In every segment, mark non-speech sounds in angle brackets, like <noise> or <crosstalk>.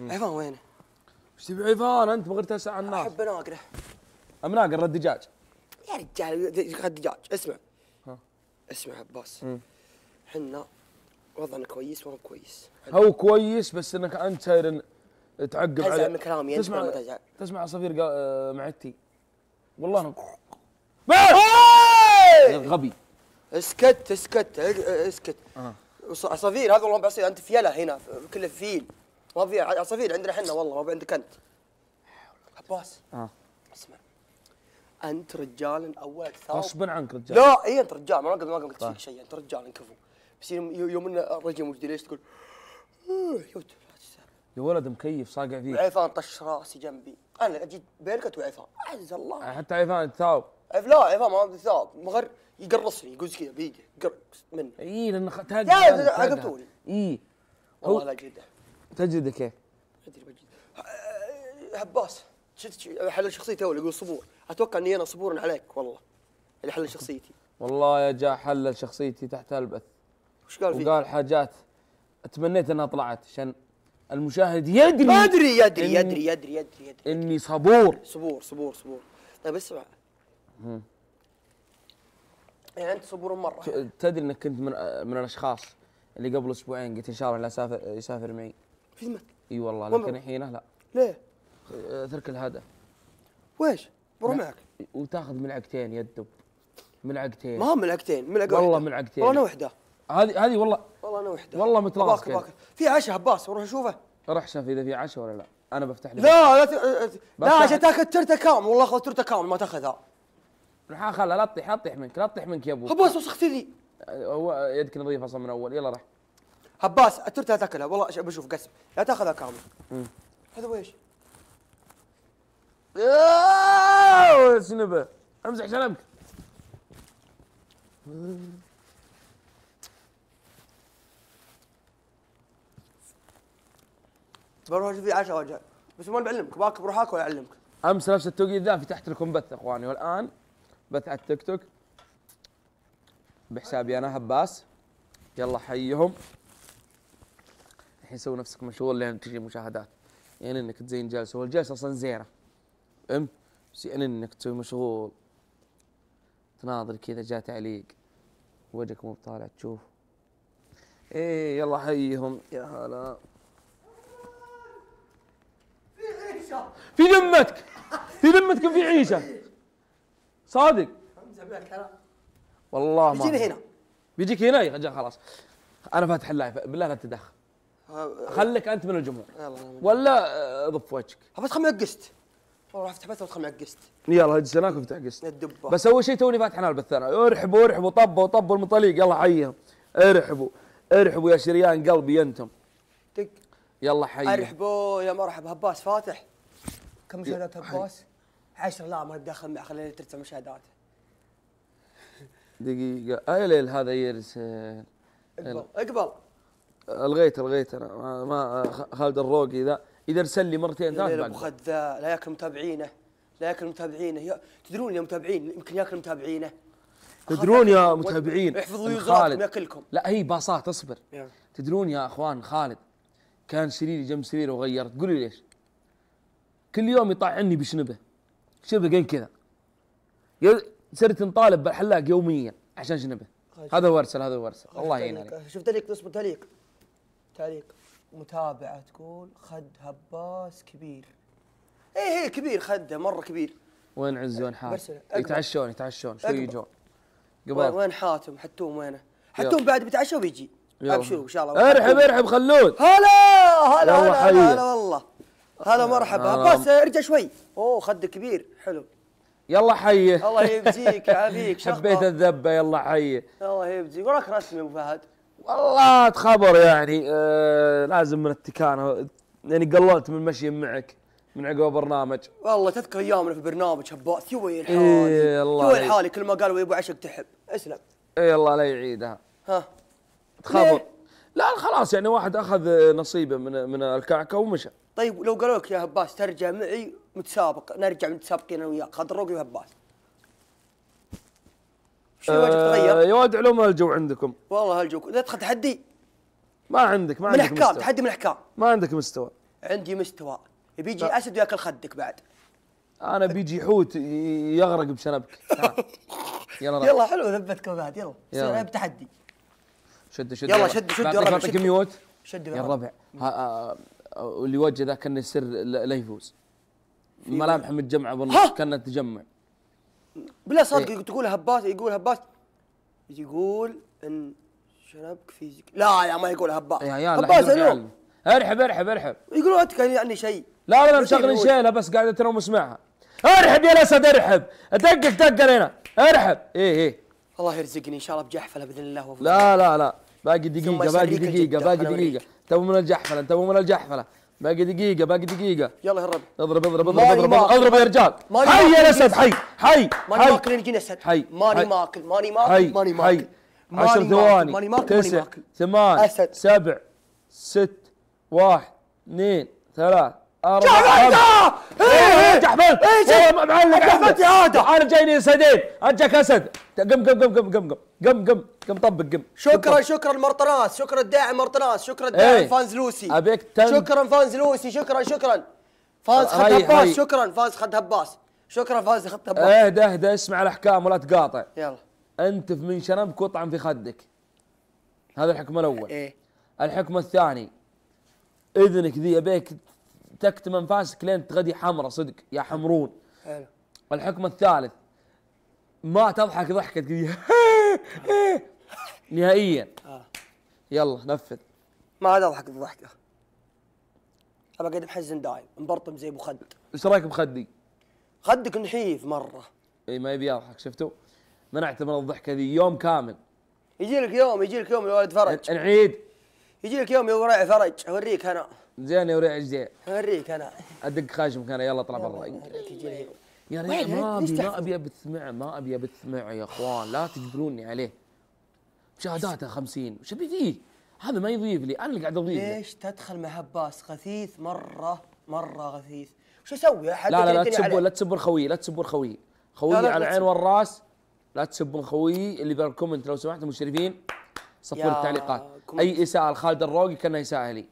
عيفان وينه؟ ايش تبي عيفان انت بغيت تسال عن الناس احب اناقره رد الدجاج يا رجال الدجاج اسمع ها. اسمع عباس احنا وضعنا كويس وهو كويس هو كويس بس انك انت صاير تعقب على من كلامي تسمع تسمع عصافير آه، معتي والله انا غبي اسكت اسكت اسكت عصافير هذا والله بعصير انت فيله هنا كله فيل وضيع عصافير عندنا احنا والله ما عندك انت عباس اه اسمع انت رجال اول ثوب غصبا عنك رجال لا اي انت رجال ما قلت ما قلت فيك شيء انت رجال انكفو بس يوم ان الرجل موجود ليش تقول يا ولد مكيف صاقع فيك وعيفان طش راسي جنبي انا اجي بينك وعيفان عز الله آه، حتى عيفان الثوب عيف لا عيفان ما ثوب مغر يقرصني يقز كذا بيده يقرص منه اي لان تهجم عقبتوني اي والله لا جده تجدك ايه؟ ادري بجديد عباس شفت يعني حل شخصيتي اول يقول صبور اتوقع اني انا صبور عليك والله اللي يعني حل شخصيتي والله يا جا حلل شخصيتي تحت البث وش قال فيه؟ وقال حاجات اتمنيت انها طلعت عشان المشاهد يدري ادري يدري يدري يدري يدري يدري اني صبور صبور صبور صبور طيب اسمع يعني انت صبور مره تدري انك كنت من من الاشخاص اللي قبل اسبوعين قلت ان شاء الله لا يسافر يسافر معي في اي والله لكن الحين لا ليه؟ آه، اترك الهدف ويش؟ بروح معك وتاخذ ملعقتين يدب ملعقتين ما ملعقتين ملعقه والله ملعقتين والله انا وحده هذه هذه والله والله انا وحده والله متلاصق باكر باكر في عشاء عباس بروح اشوفه روح شوف اذا في عشاء ولا لا انا بفتح لي لا لا ت... أه، أه، لا عشان تاكل ترته كامل والله اخذ ترته كامل ما تاخذها راح خلها لا تطيح لا تطيح منك لا تطيح منك يا ابو عباس وسختي ذي هو يدك نظيفه اصلا من اول يلا راح هباس التورته تاكلها والله بشوف قسم لا تاخذها كامل هذا ويش؟ يا شنبه امسح شنبك بروح اشوف عشاء وجه بس ما بعلمك باك بروح اكل اعلمك امس نفس التوقيت ذا فتحت لكم بث اخواني والان بث على التيك توك بحسابي انا هباس يلا حيهم الحين سوي نفسك مشهور لين تجي مشاهدات يعني انك تزين جلسه والجلسه اصلا زينه ام بس يعني انك تسوي مشغول تناظر كذا جاء تعليق وجهك مو طالع تشوف ايه يلا حيهم يا هلا في عيشه في ذمتك في ذمتك في عيشه صادق والله ما بيجيني هنا بيجيك هنا يا خلاص انا فاتح اللايف بالله لا تتدخل خليك انت من الجمهور يلا ولا آه، ضف وجهك بس خمعك والله افتح بث وادخل معك قست يلا هناك وافتح قست الدبه بس اول شيء توني فاتح انا انا ارحبوا ارحبوا طبوا طبوا المطليق يلا حيهم ارحبوا ارحبوا يا شريان قلبي انتم تك يلا حيهم ارحبوا يا مرحبا هباس فاتح كم مشاهدات هباس؟ 10 لا ما داخل معه خليني ترتفع مشاهدات دقيقة يا ليل هذا يرسل اقبل اقبل الغيت الغيت انا ما خالد الروقي ذا اذا ارسل لي مرتين ثلاث ابو خذا لا ياكل متابعينه لا ياكل متابعينه تدرون يا متابعين يمكن ياكل متابعينه تدرون يا متابعين احفظوا خالد ياكلكم لا هي باصات اصبر تدرون يا اخوان خالد كان سريري جنب سريره وغيرت قولوا ليش كل يوم يطعني بشنبه شنبه شبقين كذا صرت نطالب بالحلاق يوميا عشان شنبه هذا ورسل هذا ورسل الله يعين عليك شفت لك نصب تليق تعليق متابعه تقول خد هباس كبير ايه ايه كبير خده مره كبير وين عز وين حاتم؟ يتعشون إيه، يتعشون شوي يجون قبل وين حاتم حتوم وينه؟ حتوم بعد بيتعشى وبيجي ابشروا ان شاء الله ارحب ارحب خلود هلا هلا هلا هلا والله هلا مرحبا آه. بس ارجع شوي اوه خد كبير حلو يلا حيه الله يبجيك يعافيك <laughs> حبيت الذبه يلا حيه الله يبجيك وراك رسمي ابو فهد والله تخبر يعني آه لازم من التكانه يعني قللت من مشي معك من عقب برنامج والله تذكر ايامنا في برنامج هبات يا ويل إيه، حالي إيه الله يا ويل حالي كل ما قالوا يا ابو عشق تحب اسلم اي الله لا يعيدها ها تخبر لا خلاص يعني واحد اخذ نصيبه من من الكعكه ومشى طيب لو قالوا لك يا هباس ترجع معي متسابق نرجع متسابقين انا وياك الروقي وهباس شو الواجب تغير؟ آه، يا واد علوم الجو عندكم والله هالجو لا تدخل تحدي ما عندك ما عندك من عندك احكام تحدي من احكام ما عندك مستوى عندي مستوى بيجي ف... اسد وياكل خدك بعد انا بيجي حوت يغرق بشنبك <laughs> يلا راح. يلا حلو ثبتكم بعد يلا يلا تحدي شد شد يلا شد شد يلا شد ميوت شد يا الربع واللي آه، آه، وجه ذا كان يصير لا يفوز ملامحه متجمعه والله كانها تجمع بالله صادق إيه؟ تقول هبات يقول هبات يقول ان شنبك في زك... لا لا ما يقول هبات يا عيال هبات اليوم ارحب ارحب ارحب يقولوا انت كان يعني شيء لا لا مشغلين شيء لا بس قاعد اترم اسمعها ارحب يا الاسد ارحب دقك دق علينا ارحب ايه ايه الله يرزقني ان شاء الله بجحفله باذن الله وفضل. لا لا لا باقي دقيقه باقي دقيقه باقي دقيقه تبوا من الجحفله تبوا من الجحفله باقي دقيقة باقي دقيقة يلا يا رب اضرب اضرب اضرب اضرب اضرب يا رجال حي يا الاسد حي حي ماني ماكل يجيني اسد حي ماني ماكل ماني ماكل ماني ماكل 10 ثواني ماني ماكل تسع ثمان اسد سبع ست واحد اثنين ثلاث أربعة ايه جحفل ايه معلم إيه، إيه. جحفلت إيه، يا هذا انا جايني اسدين اجاك اسد قم قم قم قم قم قم قم ماسكه مطبق قم شكرا شكرا مرطناس شكرا الداعم مرطناس شكرا الداعم ايه فانز لوسي ابيك تن... شكرا فانز لوسي شكرا شكرا فانز خد هباس شكرا فانز خد هباس شكرا فانز خد هباس اهدى اهدى اسمع الاحكام ولا تقاطع يلا انتف من شنبك واطعم في خدك هذا الحكم الاول ايه الحكم الثاني اذنك ذي ابيك تكتم انفاسك لين تغدي حمرة صدق يا حمرون حلو الحكم الثالث ما تضحك ضحكة كذي <laughs> نهائيا اه يلا نفذ ما عاد اضحك الضحكه ابى قاعد محزن دايم مبرطم زي ابو خد ايش رايك بخدي؟ خدك نحيف مره اي ما يبي يضحك شفتوا؟ منعته من الضحكه ذي يوم كامل يجي لك يوم يجي لك يوم يا ولد فرج نعيد يجي لك يوم يا وريع فرج اوريك انا زين يا وريع ايش زين؟ اوريك انا ادق خشمك انا يلا اطلع برا يا ريت ما ابي ما ابي بتسمع ما ابي بتسمع يا اخوان لا تجبروني عليه شهاداته 50 وش ابي فيه؟ هذا ما يضيف لي انا اللي قاعد اضيف ليش تدخل مع عباس غثيث مره مره غثيث وش اسوي احد لا لا لا تسبون لا تسبون خويي لا تسبون خويي خويي على العين والراس لا تسبون خويي اللي بالكومنت لو سمحتم مشرفين صفوا التعليقات اي اساءه لخالد الروقي كانها اساءه لي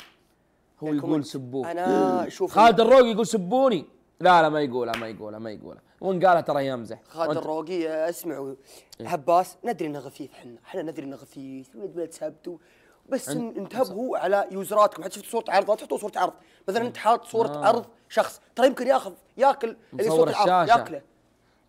هو يقول سبوه انا شوف خالد الروقي يقول سبوني لا لا ما يقولها ما يقولها ما يقولها وان قالها ترى يمزح خالد الروقي اسمعوا إيه. عباس ندري انه غفيف احنا احنا ندري انه غثيث سبت بس انتبهوا على يوزراتكم حتى شفتوا صوره عرض لا تحطوا صوره عرض مثلا إيه. انت حاط صوره آه. عرض شخص ترى يمكن ياخذ ياكل اللي صوره العرض ياكله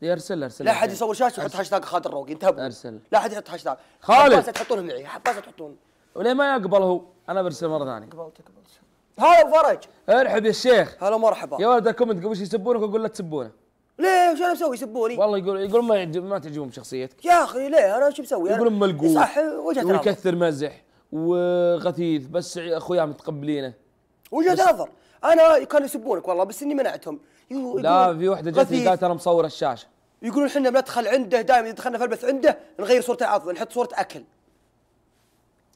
يرسل ارسل لا احد يصور شاشه يحط هاشتاج خالد الروقي انتبهوا ارسل لا احد يحط هاشتاج خالد حباسه تحطونه معي حباسه تحطونه وليه ما يقبل هو انا برسل مره ثانيه قبلت قبلت هلا وفرج ارحب يا شيخ هلا مرحبا يا ولد الكومنت قبل شوي يسبونك اقول لا تسبونه ليه وش انا مسوي يسبوني؟ والله يقول يقول ما يعجب ما تعجبهم شخصيتك يا اخي ليه انا شو مسوي؟ يقول ملقوف صح وجهه نظر ويكثر مزح وغثيث بس اخويا متقبلينه وجهه نظر انا كانوا يسبونك والله بس اني منعتهم لا في وحده جتني قالت انا مصور الشاشه يقولون احنا بندخل عنده دائما اذا دخلنا في البث عنده نغير صورته عضله نحط صوره اكل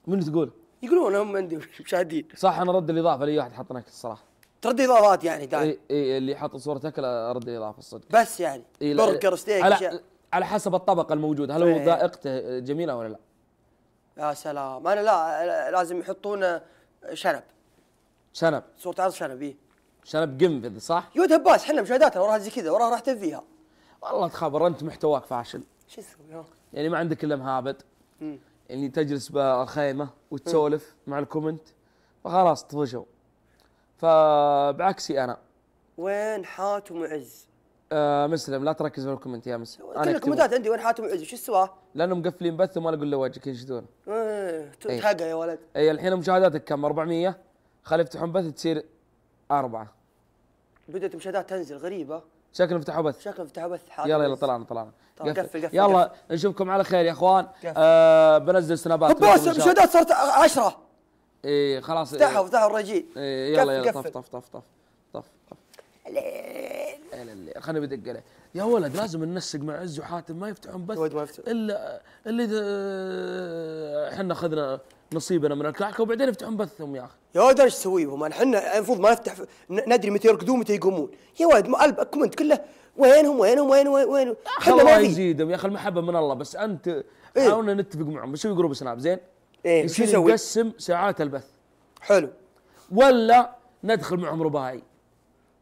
منو تقول؟ يقولون هم عندي مشاهدين صح انا رد الاضافه لي واحد حط الصراحه ترد اضافات يعني دائما اي اي اللي حط صوره اكل ارد اضافه الصدق بس يعني إيه برجر ستيك على, يعني؟ على حسب الطبقه الموجوده هل هو ذائقته جميله ولا لا؟ يا سلام انا لا لازم يحطون شنب شنب صورة عرض شنب اي شنب قنفذ صح؟ يود هباس احنا مشاهداتنا وراها زي كذا وراها راح تنفيها والله تخبر انت محتواك فاشل شو تسوي يعني ما عندك الا مهابد اللي تجلس بالخيمه وتسولف مع الكومنت فخلاص طفشوا فبعكسي انا وين حاتم ومعز؟ آه مسلم لا تركز في الكومنت يا مسلم كل الكومنتات عندي وين حاتم ومعز وش سواه؟ لانهم مقفلين بث وما اقول له وجهك ينشدونه. ايه, إيه. تهقى يا ولد. اي الحين مشاهداتك كم 400 خلي يفتحون بث تصير اربعه. بدات المشاهدات تنزل غريبه. شكله فتحوا بث شكله فتحوا بث يلا يلا طلعنا طلعنا قفل قفل يلا نشوفكم على خير يا اخوان آه بنزل سنابات بس المشاهدات صارت 10 اي خلاص افتحوا افتحوا الرجيل إيه يلا يلا طف طف طف طف طف طف إيه، إيه، إيه، خليني بدق عليه يا ولد لازم ننسق مع عز وحاتم ما يفتحون بث الا اللي آه، احنا اخذنا نصيبنا من الكعكه وبعدين يفتحون بثهم يا اخي يا ولد ايش تسوي بهم احنا المفروض ما نفتح ندري متى يرقدون متى يقومون يا ولد قلبك كله وينهم وينهم وين وين احنا الله يزيدهم يا اخي المحبه من الله بس انت إيه. حاولنا إيه؟ نتفق معهم نسوي جروب سناب زين ايه شو نسوي؟ نقسم ساعات البث حلو ولا ندخل معهم رباعي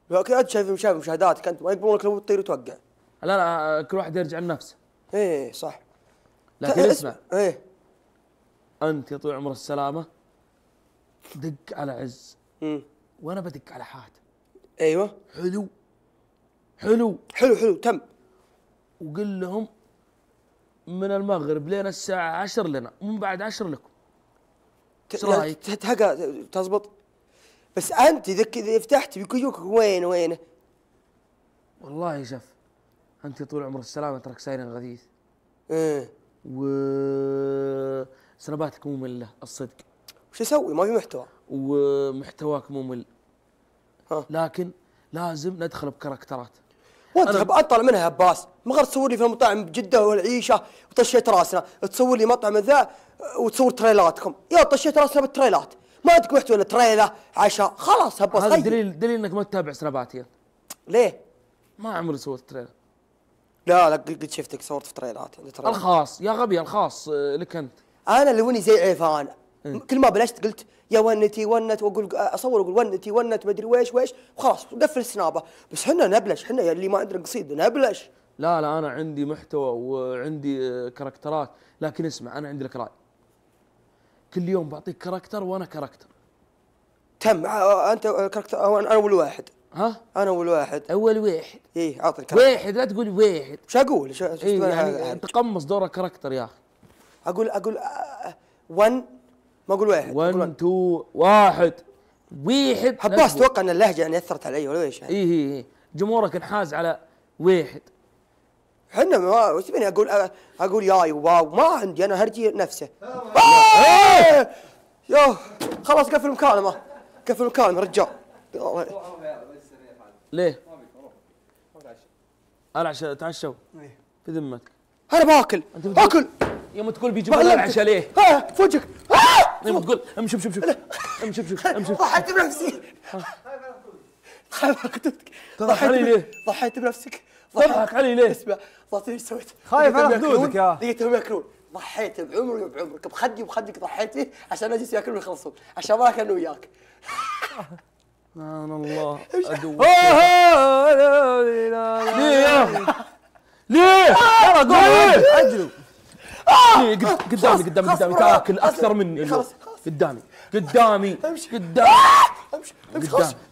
لو انت شايف شايف مشاهداتك انت ما يقبلونك لو تطير وتوقع لا لا آه، كل واحد يرجع لنفسه ايه صح لكن اسمع ايه انت يا طويل عمر السلامه دق على عز مم. وانا بدق على حاتم ايوه حلو حلو حلو حلو تم وقل لهم من المغرب لين الساعة 10 لنا ومن بعد 10 لكم ايش رايك؟ تزبط بس انت اذا فتحت بيكون وين وينه؟ والله شف انت طول عمر السلامة تراك ساير غثيث ايه و سناباتك ممله الصدق وش اسوي ما في محتوى ومحتواك ممل ها. لكن لازم ندخل بكاركترات وانت أنا... اطلع منها عباس ما غير تصور لي في مطاعم بجده والعيشه وطشيت راسنا تصور لي مطعم ذا وتصور تريلاتكم يا طشيت راسنا بالتريلات ما عندك محتوى الا تريلا عشاء خلاص عباس هذا دليل دليل انك ما تتابع سناباتي ليه؟ ما عمري صورت تريلا لا لا قد شفتك صورت في تريلات الخاص يا غبي الخاص آه، لك انت انا لوني زي عيفان إيه. كل ما بلشت قلت يا ونتي ونت واقول اصور اقول ونتي ونت مدري ويش ويش وخلاص قفل السنابه بس حنا نبلش حنا اللي ما عندنا قصيد نبلش لا لا انا عندي محتوى وعندي كاركترات لكن اسمع انا عندي لك راي كل يوم بعطيك كاركتر وانا كاركتر تم آه، آه، انت كاركتر آه، انا اول واحد ها؟ انا اول واحد اول واحد اي اعطني كاركتر واحد لا تقول واحد شو اقول؟ شو إيه يعني تقمص دور الكاركتر يا اخي اقول اقول 1 آه، ما اقول واحد 1 2 1 واحد حباس اتوقع ان اللهجه يعني اثرت علي ولا ايش يعني اي اي إيه. جمهورك انحاز على واحد احنا ما وش تبيني اقول آه، اقول ياي واو ما عندي انا هرجي نفسه آه، يوه خلاص قفل المكالمه قفل المكالمه رجال ليه؟ العشاء تعشوا إيه. في ذمتك انا باكل باكل يوم تقول بيجيبوا لنا العشاء ليه؟ اه في وجهك يوم تقول امشي شوف شوف امشي ام شوف شوف ضحيت بنفسي خايف على خدودك ضحيت علي ليه؟ ضحيت بنفسك ضحك علي ليه؟ اسمع ضحيت ايش سويت؟ خايف على خدودك يا لقيتهم ياكلون ضحيت بعمري وبعمرك بخدي وبخدك ضحيت عشان اجلس ياكلون ويخلصون عشان ما اكل وياك سبحان الله ادوك ليه ليه ترى قول اجلوا آه! إيه، قدامي قدامي قدامي تاكل اكثر مني خلاص قدامي قدامي قدامي امشي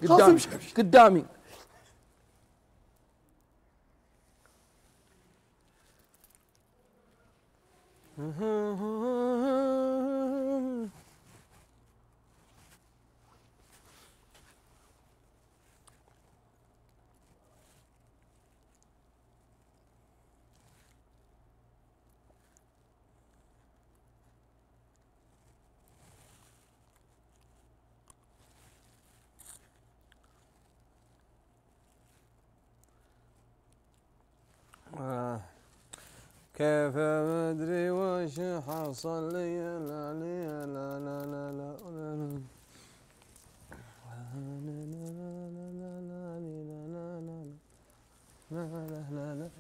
قدامي قدامي قدامي كيف ما ادري وش حصل لي لا لا لا لا لا لا لا لا لا لا لا لا لا لا لا لا لا لا